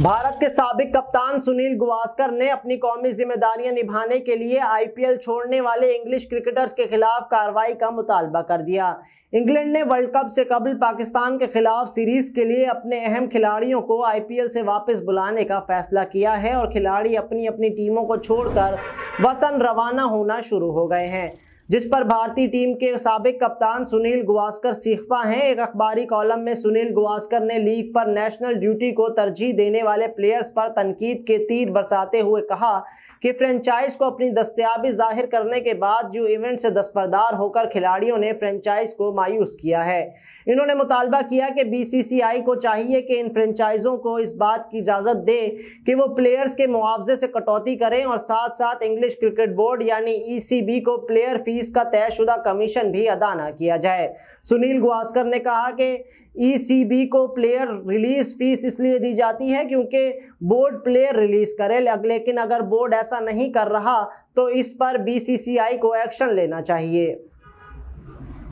भारत के सबक कप्तान सुनील गुवास्कर ने अपनी कौमी जिम्मेदारियां निभाने के लिए आईपीएल छोड़ने वाले इंग्लिश क्रिकेटर्स के खिलाफ कार्रवाई का मुतालबा कर दिया इंग्लैंड ने वर्ल्ड कप से कबल पाकिस्तान के खिलाफ सीरीज के लिए अपने अहम खिलाड़ियों को आईपीएल से वापस बुलाने का फैसला किया है और खिलाड़ी अपनी अपनी टीमों को छोड़कर वतन रवाना होना शुरू हो गए हैं जिस पर भारतीय टीम के सबक कप्तान सुनील गुवास्कर सीखवा हैं एक अखबारी कॉलम में सुनील गुवास्कर ने लीग पर नेशनल ड्यूटी को तरजीह देने वाले प्लेयर्स पर तनकीद के तीर बरसाते हुए कहा कि फ्रेंचाइज को अपनी दस्तियाबी जाहिर करने के बाद जो इवेंट से दस्परदार होकर खिलाड़ियों ने फ्रेंचाइज को मायूस किया है इन्होंने मुतालबा किया कि बी को चाहिए कि इन फ्रेंचाइजों को इस बात की इजाज़त दे कि वो प्लेयर्स के मुआवजे से कटौती करें और साथ साथ इंग्लिश क्रिकेट बोर्ड यानी ई e को प्लेयर फीस फीस का तयशुदा कमीशन भी अदा न किया जाए सुनील गुवास्कर ने कहा कि ईसीबी e को प्लेयर रिलीज फीस इसलिए दी जाती है क्योंकि बोर्ड प्लेयर रिलीज करे लेकिन अगर बोर्ड ऐसा नहीं कर रहा तो इस पर बीसीसीआई को एक्शन लेना चाहिए